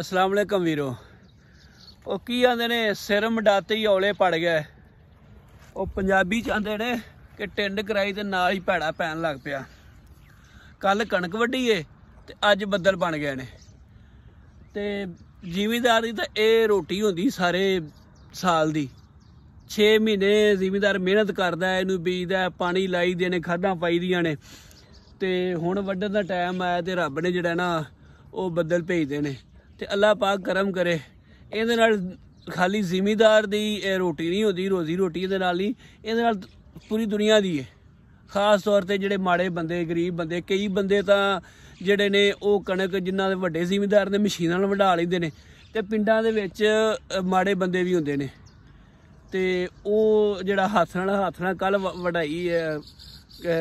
ਅਸਲਾਮ ਅਲੈਕਮ ਵੀਰੋ ਉਹ ਕੀ ਆਂਦੇ ਨੇ ਸਿਰ ਮਡਾਤੇ ਹੀ ਔਲੇ ਪੜ ਗਏ ਉਹ ਪੰਜਾਬੀ ਚ ਆਂਦੇ ਨੇ ਕਿ ਟਿੰਡ ਕਰਾਈ ਤੇ ਨਾਲ ਹੀ ਭੈੜਾ ਪੈਣ ਲੱਗ ਪਿਆ ਕੱਲ ਕਣਕ ਵੱਢੀ ਏ ਤੇ ਅੱਜ ਬੱਦਲ ਬਣ ਗਏ ਨੇ ਤੇ ਜ਼ਿਮੀਦਾਰੀ ਤਾਂ ਇਹ ਰੋਟੀ ਹੁੰਦੀ ਸਾਰੇ ਸਾਲ ਦੀ 6 ਮਹੀਨੇ ਜ਼ਿਮੀਦਾਰ ਮਿਹਨਤ ਕਰਦਾ ਇਹਨੂੰ ਬੀਜਦਾ ਪਾਣੀ ਲਾਈ ਦੇ ਨੇ ਖਾਦਾਂ ਪਾਈ ਦੀਆਂ ਨੇ ਤੇ ਹੁਣ ਵੱਢਣ ਦਾ ਟਾਈਮ ਆਇਆ ਤੇ ਰੱਬ ਨੇ ਜਿਹੜਾ ਨਾ ਉਹ ਬੱਦਲ ਭੇਜਦੇ ਨੇ ਤੇ ਅੱਲਾਹ ਪਾਕ ਕਰਮ ਕਰੇ ਇਹਦੇ ਨਾਲ ਖਾਲੀ ਜ਼ਿਮੀਦਾਰ ਦੀ ਇਹ ਰੋਟੀ ਨਹੀਂ ਹੁੰਦੀ ਰੋਜ਼ੀ ਰੋਟੀ ਇਹਦੇ ਨਾਲ ਹੀ ਇਹਦੇ ਨਾਲ ਪੂਰੀ ਦੁਨੀਆ ਦੀ ਹੈ ਖਾਸ ਤੌਰ ਤੇ ਜਿਹੜੇ ਮਾੜੇ ਬੰਦੇ ਗਰੀਬ ਬੰਦੇ ਕਈ ਬੰਦੇ ਤਾਂ ਜਿਹੜੇ ਨੇ ਉਹ ਕਣਕ ਜਿਨ੍ਹਾਂ ਦੇ ਵੱਡੇ ਜ਼ਿਮੀਦਾਰ ਨੇ ਮਸ਼ੀਨਾਂ ਨਾਲ ਵਢਾ ਲੈਂਦੇ ਨੇ ਤੇ ਪਿੰਡਾਂ ਦੇ ਵਿੱਚ ਮਾੜੇ ਬੰਦੇ ਵੀ ਹੁੰਦੇ ਨੇ ਤੇ ਉਹ ਜਿਹੜਾ ਹੱਥ ਨਾਲ ਹੱਥ ਨਾਲ ਕੱਲ ਵਢਾਈ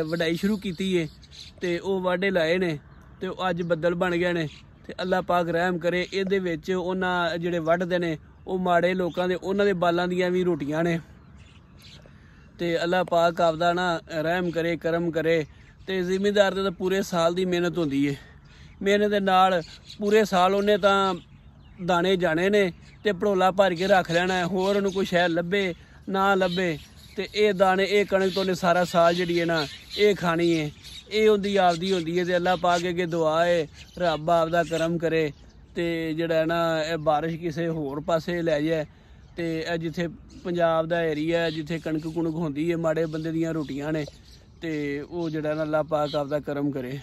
ਵਢਾਈ ਸ਼ੁਰੂ ਕੀਤੀ ਏ ਤੇ ਉਹ ਵਾਢੇ ਲਾਏ ਨੇ ਤੇ ਅੱਜ ਬੱਦਲ ਬਣ ਗਏ ਨੇ ਤੇ ਅੱਲਾਹ ਪਾਕ ਰਹਿਮ ਕਰੇ ਇਹਦੇ ਵਿੱਚ ਉਹਨਾਂ ਜਿਹੜੇ ਵੱਢਦੇ ਨੇ ਉਹ ਮਾੜੇ ਲੋਕਾਂ ਦੇ ਉਹਨਾਂ ਦੇ ਬਾਲਾਂ ਦੀਆਂ ਵੀ ਰੋਟੀਆਂ ਨੇ ਤੇ ਅੱਲਾਹ ਪਾਕ ਆਪਦਾ ਨਾ ਰਹਿਮ ਕਰੇ ਕਰਮ ਕਰੇ ਤੇ ਜ਼ਿੰਮੇਦਾਰ ਦੇ ਤਾਂ ਪੂਰੇ ਸਾਲ ਦੀ ਮਿਹਨਤ ਹੁੰਦੀ ਏ ਮਿਹਨਤ ਦੇ ਨਾਲ ਪੂਰੇ ਸਾਲ ਉਹਨੇ ਤਾਂ ਦਾਣੇ ਜਾਣੇ ਨੇ ਤੇ ਭੜੋਲਾ ਭਰ ਕੇ ਰੱਖ ਲੈਣਾ ਹੋਰ ਉਹਨੂੰ ਕੋਈ ਸ਼ੈ ਲੱਭੇ ਨਾ ਲੱਭੇ ਤੇ ਇਹ ਦਾਣੇ ਇਹ ਕਣਕ ਤੋਂ ਨੇ ਸਾਰਾ ਸਾਲ ਜਿਹੜੀ ਹੈ ਨਾ ਇਹ ਖਾਣੀ ਹੈ ਇਹ ਹੁੰਦੀ ਆਪਦੀ ਹੁੰਦੀ ਹੈ ਤੇ ਅੱਲਾਹ ਪਾਕ ਅਗੇ ਦੁਆ ਹੈ ਰੱਬ ਆਪਦਾ ਕਰਮ ਕਰੇ ਤੇ ਜਿਹੜਾ ਹੈ ਨਾ ਇਹ بارش ਕਿਸੇ ਹੋਰ ਪਾਸੇ ਲੈ ਜਾਏ ਤੇ ਇਹ ਜਿੱਥੇ ਪੰਜਾਬ ਦਾ ਏਰੀਆ ਜਿੱਥੇ ਕਣਕ ਕੁਣਕ ਹੁੰਦੀ ਹੈ ਮਾੜੇ ਬੰਦੇ ਦੀਆਂ ਰੋਟੀਆਂ ਨੇ ਤੇ ਉਹ ਜਿਹੜਾ ਨਾ ਅੱਲਾਹ ਪਾਕ ਆਪਦਾ ਕਰਮ ਕਰੇ